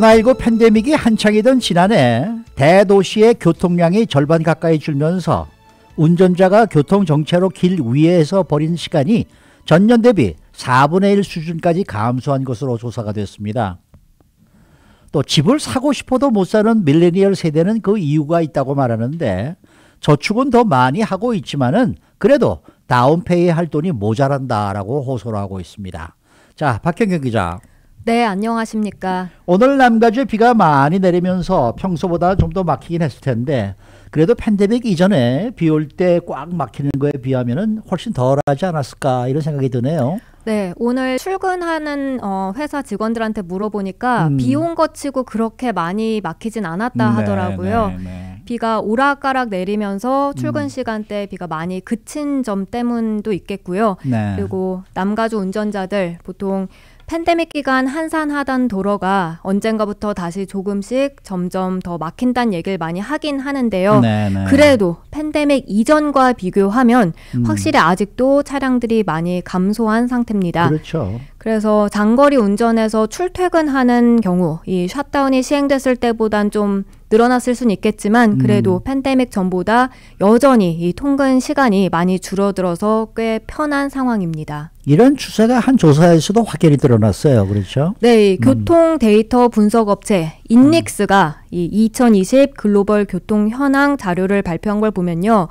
코로나19 팬데믹이 한창이던 지난해 대도시의 교통량이 절반 가까이 줄면서 운전자가 교통정체로 길 위에서 버린 시간이 전년 대비 4분의 1 수준까지 감소한 것으로 조사가 됐습니다. 또 집을 사고 싶어도 못 사는 밀레니얼 세대는 그 이유가 있다고 말하는데 저축은 더 많이 하고 있지만은 그래도 다운페이 할 돈이 모자란다라고 호소를 하고 있습니다. 자, 박현경 기자. 네, 안녕하십니까. 오늘 남가주에 비가 많이 내리면서 평소보다 좀 더 막히긴 했을 텐데 그래도 팬데믹 이전에 비 올 때 꽉 막히는 거에 비하면 훨씬 덜하지 않았을까 이런 생각이 드네요. 네, 오늘 출근하는 어, 회사 직원들한테 물어보니까 음. 비온 것 치고 그렇게 많이 막히진 않았다 네, 하더라고요. 네, 네. 비가 오락가락 내리면서 출근 음. 시간대 비가 많이 그친 점 때문도 있겠고요. 네. 그리고 남가주 운전자들 보통 팬데믹 기간 한산하던 도로가 언젠가부터 다시 조금씩 점점 더 막힌다는 얘기를 많이 하긴 하는데요. 네네. 네. 그래도 팬데믹 이전과 비교하면 음. 확실히 아직도 차량들이 많이 감소한 상태입니다. 그렇죠. 그래서 장거리 운전에서 출퇴근하는 경우 이 셧다운이 시행됐을 때보단 좀 늘어났을 수는 있겠지만 음. 그래도 음. 팬데믹 전보다 여전히 이 통근 시간이 많이 줄어들어서 꽤 편한 상황입니다. 이런 추세가 한 조사에서도 확연히 드러났어요. 그렇죠? 네, 음. 교통 데이터 분석 업체 인닉스가 이2020 글로벌 교통 현황 자료를 발표한 걸 보면요.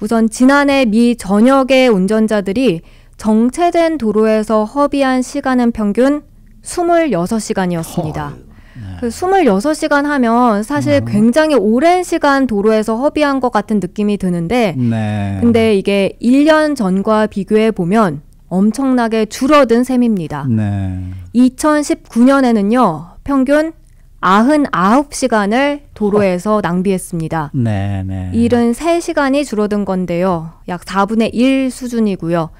우선 지난해 미 전역의 운전자들이 정체된 도로에서 허비한 시간은 평균 26시간이었습니다. 헐. 네. 그 26시간 하면 사실 어. 굉장히 오랜 시간 도로에서 허비한 것 같은 느낌이 드는데 네. 근데 이게 1년 전과 비교해 보면 엄청나게 줄어든 셈입니다. 네. 2019년에는요. 평균 99시간을 도로에서 어. 낭비했습니다. 네, 네. 73시간이 줄어든 건데요. 약 4분의 1 수준이고요.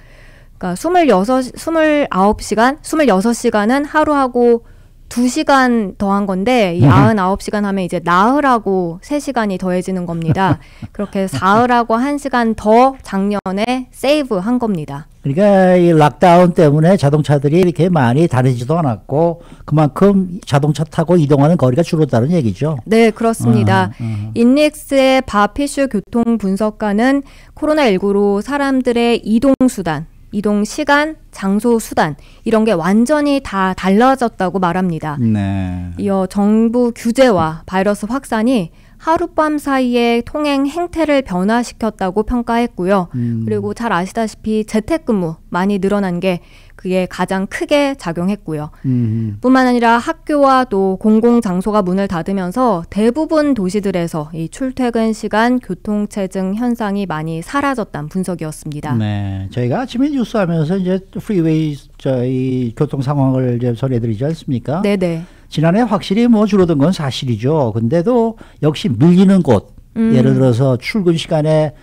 그러니까 26, 29시간, 26시간은 하루하고 2시간 더 한 건데 이 99시간 음. 하면 이제 나흘하고 3시간이 더해지는 겁니다. 그렇게 사흘하고 1시간 더 작년에 세이브 한 겁니다. 그러니까 이 락다운 때문에 자동차들이 이렇게 많이 다니지도 않았고 그만큼 자동차 타고 이동하는 거리가 줄었다는 얘기죠. 네, 그렇습니다. 음, 음, 인닉스의 바피슈 교통 분석가는 코로나19로 사람들의 이동 수단 이동 시간, 장소, 수단 이런 게 완전히 다 달라졌다고 말합니다. 네. 이어 정부 규제와 바이러스 확산이 하룻밤 사이에 통행 행태를 변화시켰다고 평가했고요. 음. 그리고 잘 아시다시피 재택근무 많이 늘어난 게 그게 가장 크게 작용했고요. 음. 뿐만 아니라 학교와 또 공공 장소가 문을 닫으면서 대부분 도시들에서 이 출퇴근 시간 교통체증 현상이 많이 사라졌다는 분석이었습니다. 네, 저희가 아침에 뉴스하면서 이제 프리웨이 저희 교통 상황을 이제 전해드리지 않습니까? 네, 네. 지난해 확실히 뭐 줄어든 건 사실이죠. 근데도 역시 밀리는 곳, 음. 예를 들어서 출근 시간에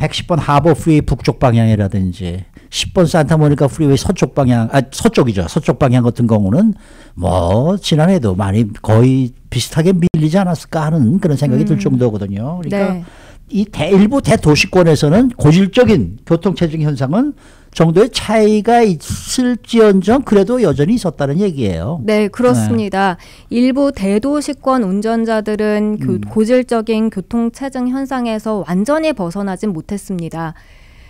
110번 하버 프리웨이 북쪽 방향이라든지 10번 산타모니카 프리웨이 서쪽 방향, 아, 서쪽이죠. 서쪽 방향 같은 경우는 뭐, 지난해도 많이 거의 비슷하게 밀리지 않았을까 하는 그런 생각이 음. 들 정도거든요. 그러니까 네. 이 대, 일부 대도시권에서는 고질적인 교통체증 현상은 정도의 차이가 있을지언정 그래도 여전히 있었다는 얘기예요. 네, 그렇습니다. 네. 일부 대도시권 운전자들은 음. 고질적인 교통체증 현상에서 완전히 벗어나진 못했습니다.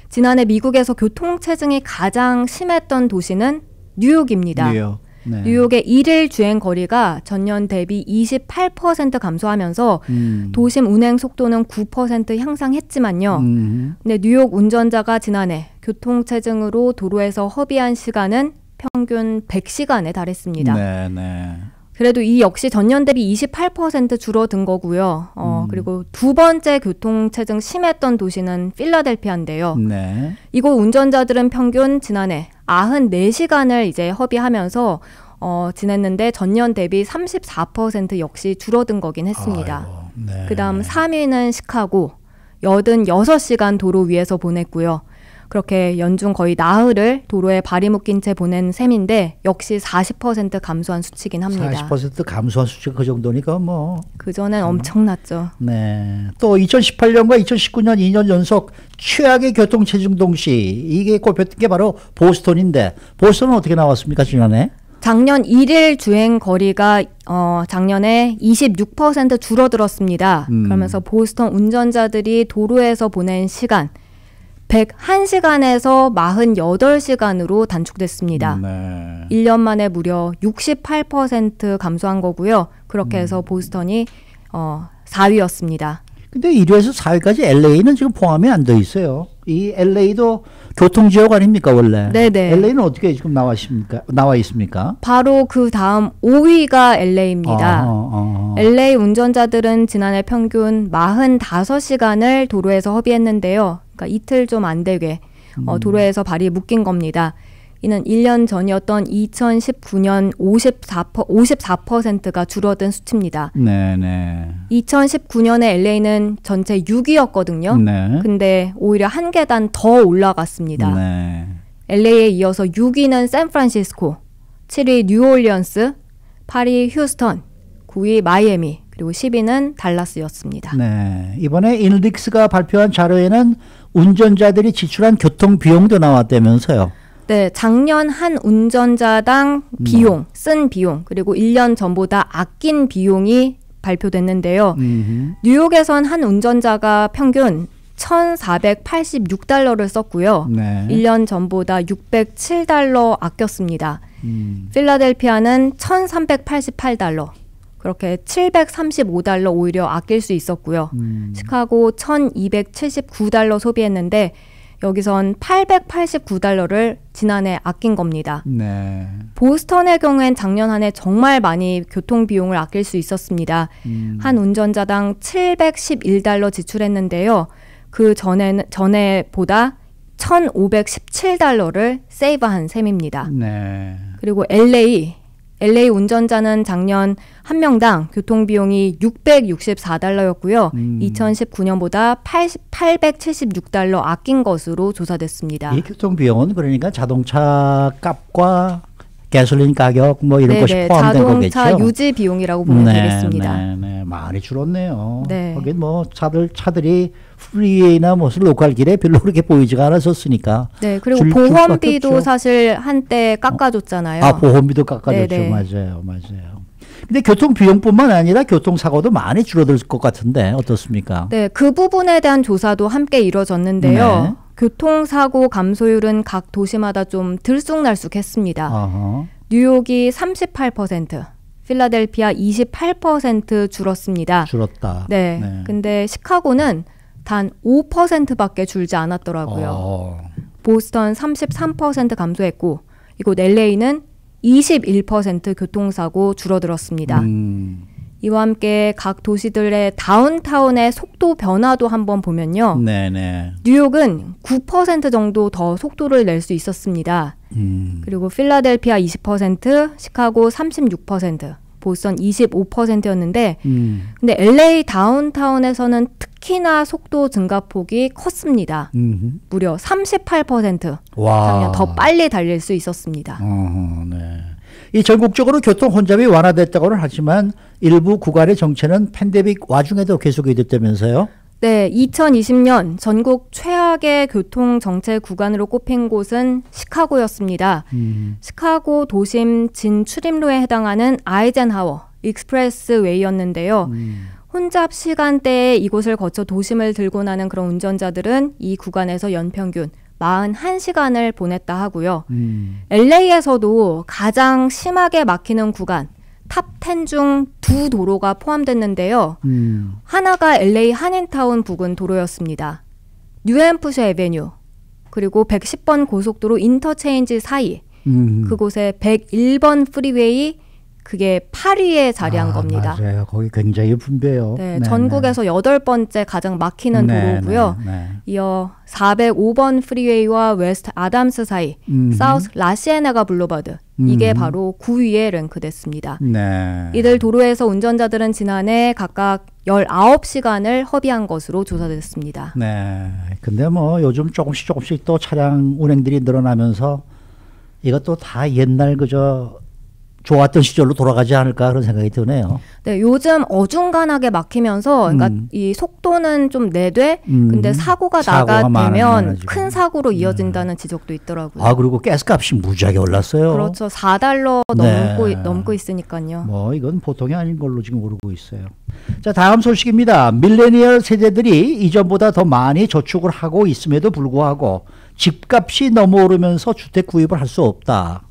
지난해 미국에서 교통체증이 가장 심했던 도시는 뉴욕입니다. 뉴욕. 네. 뉴욕의 일일 주행 거리가 전년 대비 28% 감소하면서 음. 도심 운행 속도는 9% 향상했지만요. 음. 근데 네, 뉴욕 운전자가 지난해 교통체증으로 도로에서 허비한 시간은 평균 100시간에 달했습니다. 네, 네. 그래도 이 역시 전년 대비 28% 줄어든 거고요. 어, 음. 그리고 두 번째 교통체증 심했던 도시는 필라델피아인데요. 네. 이곳 운전자들은 평균 지난해 94시간을 이제 허비하면서 어, 지냈는데 전년 대비 34% 역시 줄어든 거긴 했습니다. 네. 그다음 3위는 시카고 86시간 도로 위에서 보냈고요. 그렇게 연중 거의 나흘을 도로에 발이 묶인 채 보낸 셈인데 역시 40% 감소한 수치긴 합니다. 40% 감소한 수치그 정도니까 뭐. 그전엔 음. 엄청났죠. 네. 또 2018년과 2019년 2년 연속 최악의 교통체증 동시 이게 꼽혔던 게 바로 보스턴인데 보스턴은 어떻게 나왔습니까 지난해? 작년 일일 주행 거리가 어, 작년에 26% 줄어들었습니다. 음. 그러면서 보스턴 운전자들이 도로에서 보낸 시간 101시간에서 48시간으로 단축됐습니다. 음, 네. 1년 만에 무려 68% 감소한 거고요. 그렇게 해서 음. 보스턴이 어, 4위였습니다. 근데 1위에서 4위까지 LA는 지금 포함이 안 돼 있어요. 이 LA도 교통지역 아닙니까 원래? 네네. LA는 어떻게 지금 나와 있니까 나와 있습니까? 바로 그 다음 5위가 LA입니다. 아, 아, 아. LA 운전자들은 지난해 평균 45시간을 도로에서 허비했는데요. 그러니까 이틀 좀 안 되게 어, 음. 어, 도로에서 발이 묶인 겁니다. 이는 1년 전이었던 2019년 54%, 54%가 줄어든 수치입니다. 네네. 2019년에 LA는 전체 6위였거든요. 네. 근데 오히려 한 계단 더 올라갔습니다. 네. LA에 이어서 6위는 샌프란시스코, 7위 뉴올리언스, 8위 휴스턴, 9위 마이애미, 그리고 10위는 달라스였습니다. 네. 이번에 일릭스가 발표한 자료에는 운전자들이 지출한 교통 비용도 나왔다면서요. 네, 작년 한 운전자당 음. 비용, 쓴 비용, 그리고 1년 전보다 아낀 비용이 발표됐는데요. 음흠. 뉴욕에선 한 운전자가 평균 1,486달러를 썼고요. 네. 1년 전보다 607달러 아꼈습니다. 음. 필라델피아는 1,388달러. 그렇게 735달러 오히려 아낄 수 있었고요. 음. 시카고 1,279달러 소비했는데 여기선 889달러를 지난해 아낀 겁니다. 네. 보스턴의 경우엔 작년 한 해 정말 많이 교통 비용을 아낄 수 있었습니다. 음. 한 운전자당 711달러 지출했는데요. 그 전에는 전에보다 1,517달러를 세이브한 셈입니다. 네. 그리고 LA LA 운전자는 작년 한 명당 교통 비용이 664달러였고요. 음. 2019년보다 80, 876달러 아낀 것으로 조사됐습니다. 이 교통 비용은 그러니까 자동차 값과 가솔린 가격 뭐 이런 네네, 것이 포함된 거겠죠. 자동차 유지 비용이라고 보면 네, 되겠습니다. 네, 네, 많이 줄었네요. 네. 거긴 뭐 차들 차들이 프리웨이나 무슨 뭐 로컬 길에 별로 그렇게 보이지가 않았었으니까. 네, 그리고 보험비도 사실 한때 어. 깎아줬잖아요. 아, 보험비도 깎아줬죠. 네네. 맞아요, 맞아요. 근데 교통 비용뿐만 아니라 교통 사고도 많이 줄어들 것 같은데 어떻습니까? 네, 그 부분에 대한 조사도 함께 이뤄졌는데요. 네. 교통사고 감소율은 각 도시마다 좀 들쑥날쑥했습니다. 어허. 뉴욕이 38%, 필라델피아 28% 줄었습니다. 줄었다. 네. 네. 근데 시카고는 단 5%밖에 줄지 않았더라고요. 어. 보스턴 33% 감소했고 이곳 LA는 21% 교통사고 줄어들었습니다. 음. 이와 함께 각 도시들의 다운타운의 속도 변화도 한번 보면요. 네네. 뉴욕은 9% 정도 더 속도를 낼 수 있었습니다. 음. 그리고 필라델피아 20%, 시카고 36%, 보선 25%였는데 음. 근데 LA 다운타운에서는 특히나 속도 증가폭이 컸습니다. 음흠. 무려 38% 와. 더 빨리 달릴 수 있었습니다. 어허, 네. 이 전국적으로 교통 혼잡이 완화됐다고는 하지만 일부 구간의 정체는 팬데믹 와중에도 계속이 됐다면서요? 네, 2020년 전국 최악의 교통 정체 구간으로 꼽힌 곳은 시카고였습니다. 음. 시카고 도심 진출입로에 해당하는 아이젠하워 익스프레스웨이였는데요. 음. 혼잡 시간대에 이곳을 거쳐 도심을 들고 나는 그런 운전자들은 이 구간에서 연평균 41시간을 보냈다 하고요. 음. LA에서도 가장 심하게 막히는 구간 탑10 중 두 도로가 포함됐는데요. 음. 하나가 LA 한인타운 부근 도로였습니다. 뉴햄프셔 에베뉴 그리고 110번 고속도로 인터체인지 사이 음. 그곳에 101번 프리웨이 그게 8위에 자리한 아, 겁니다. 맞아요. 거기 굉장히 분배요. 네, 네, 전국에서 네. 여덟 번째 가장 막히는 네, 도로고요. 네, 이어 405번 프리웨이와 웨스트 아담스 사이, 음흠. 사우스 라시에나가 블루바드 이게 음. 바로 9위에 랭크됐습니다. 네. 이들 도로에서 운전자들은 지난해 각각 19시간을 허비한 것으로 조사됐습니다. 네. 근데 뭐 요즘 조금씩 조금씩 또 차량 운행들이 늘어나면서 이것도 다 옛날 그저 좋았던 시절로 돌아가지 않을까 그런 생각이 드네요. 네, 요즘 어중간하게 막히면서 그러니까 음. 이 속도는 좀 내되 음. 근데 사고가, 사고가 나가면큰 사고로 이어진다는 음. 지적도 있더라고요. 아 그리고 가스값이 무지하게 올랐어요. 그렇죠, 4달러 넘고 넘고 있으니까요. 뭐 이건 보통이 아닌 걸로 지금 오르고 있어요. 자 다음 소식입니다. 밀레니얼 세대들이 이전보다 더 많이 저축을 하고 있음에도 불구하고 집값이 너무 오르면서 주택 구입을 할 수 없다.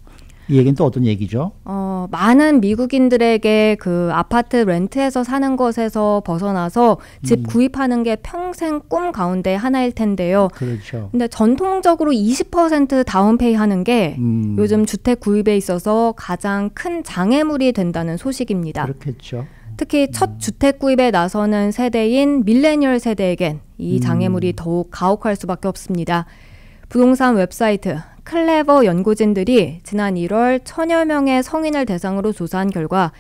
이 얘기는 또 어떤 얘기죠? 어, 많은 미국인들에게 그 아파트 렌트해서 사는 것에서 벗어나서 집 음. 구입하는 게 평생 꿈 가운데 하나일 텐데요. 그렇죠. 근데 전통적으로 20% 다운페이 하는 게 음. 요즘 주택 구입에 있어서 가장 큰 장애물이 된다는 소식입니다. 그렇겠죠. 특히 음. 첫 주택 구입에 나서는 세대인 밀레니얼 세대에겐 이 음. 장애물이 음. 더욱 가혹할 수밖에 없습니다. 부동산 웹사이트 클레버 연구진들이 지난 1월 천여 명의 성인을 대상으로 조사한 결과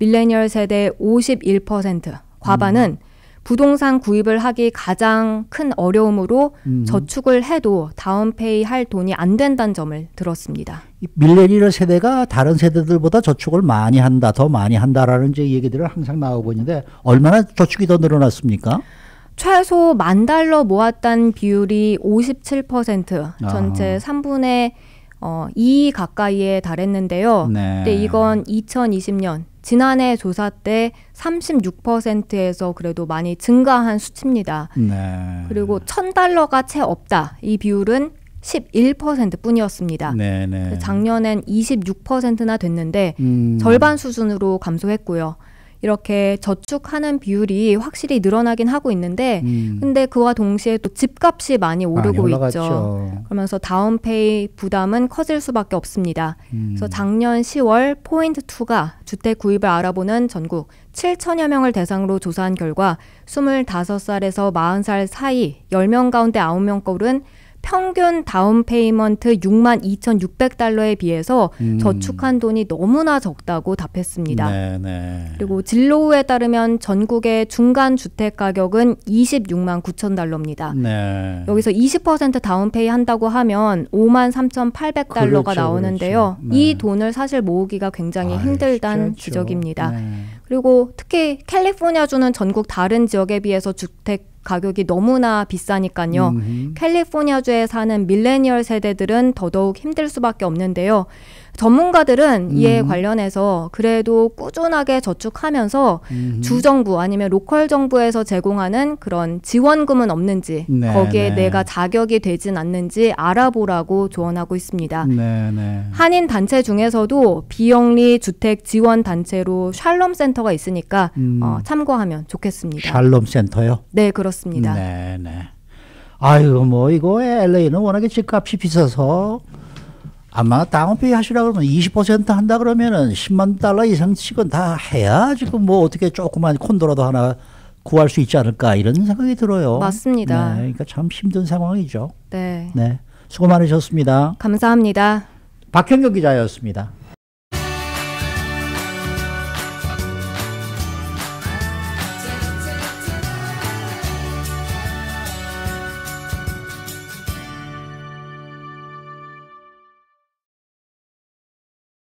밀레니얼 세대 51% 과반은 음. 부동산 구입을 하기 가장 큰 어려움으로 음. 저축을 해도 다운페이 할 돈이 안 된다는 점을 들었습니다. 밀레니얼 세대가 다른 세대들보다 저축을 많이 한다, 더 많이 한다라는 이제 얘기들은 항상 나오고 있는데 얼마나 저축이 더 늘어났습니까? 최소 만 달러 모았다는 비율이 57% 전체 아. 3분의 어, 2 가까이에 달했는데요. 네. 근데 이건 2020년 지난해 조사 때 36%에서 그래도 많이 증가한 수치입니다. 네. 그리고 천달러가채 없다. 이 비율은 11%뿐이었습니다. 네, 네. 그 작년엔 26%나 됐는데 음. 절반 수준으로 감소했고요. 이렇게 저축하는 비율이 확실히 늘어나긴 하고 있는데 음. 근데 그와 동시에 또 집값이 많이 오르고 많이 있죠. 그러면서 다운페이 부담은 커질 수밖에 없습니다. 음. 그래서 작년 10월 포인트 2가 주택 구입을 알아보는 전국 7천여 명을 대상으로 조사한 결과 25살에서 40살 사이 10명 가운데 9명 꼴은 평균 다운 페이먼트 6만 2,600달러에 비해서 음. 저축한 돈이 너무나 적다고 답했습니다. 네네. 네. 그리고 진로우에 따르면 전국의 중간 주택 가격은 26만 9천 달러입니다. 네. 여기서 20% 다운페이 한다고 하면 5만 3,800달러가 그렇죠, 그렇죠, 나오는데요. 그렇죠. 네. 이 돈을 사실 모으기가 굉장히 아힘들다는 그렇죠. 지적입니다. 네. 그리고 특히 캘리포니아주는 전국 다른 지역에 비해서 주택 가격이 너무나 비싸니까요. 음 캘리포니아주에 사는 밀레니얼 세대들은 더더욱 힘들 수밖에 없는데요. 전문가들은 이에 음. 관련해서 그래도 꾸준하게 저축하면서 음. 주정부 아니면 로컬 정부에서 제공하는 그런 지원금은 없는지 네, 거기에 네. 내가 자격이 되진 않는지 알아보라고 조언하고 있습니다. 네, 네, 한인 단체 중에서도 비영리 주택 지원 단체로 샬롬 센터가 있으니까 음. 어, 참고하면 좋겠습니다. 샬롬 센터요? 네, 그렇습니다. 네, 네. 아유 뭐 이거 LA는 워낙에 집값이 비싸서 아마 당원비 하시라 그러면 20% 한다 그러면은 10만 달러 이상씩은 다 해야 지금 뭐 어떻게 조그만 콘도라도 하나 구할 수 있지 않을까 이런 생각이 들어요. 맞습니다. 네, 그러니까 참 힘든 상황이죠. 네. 네. 수고 많으셨습니다. 감사합니다. 박현경 기자였습니다.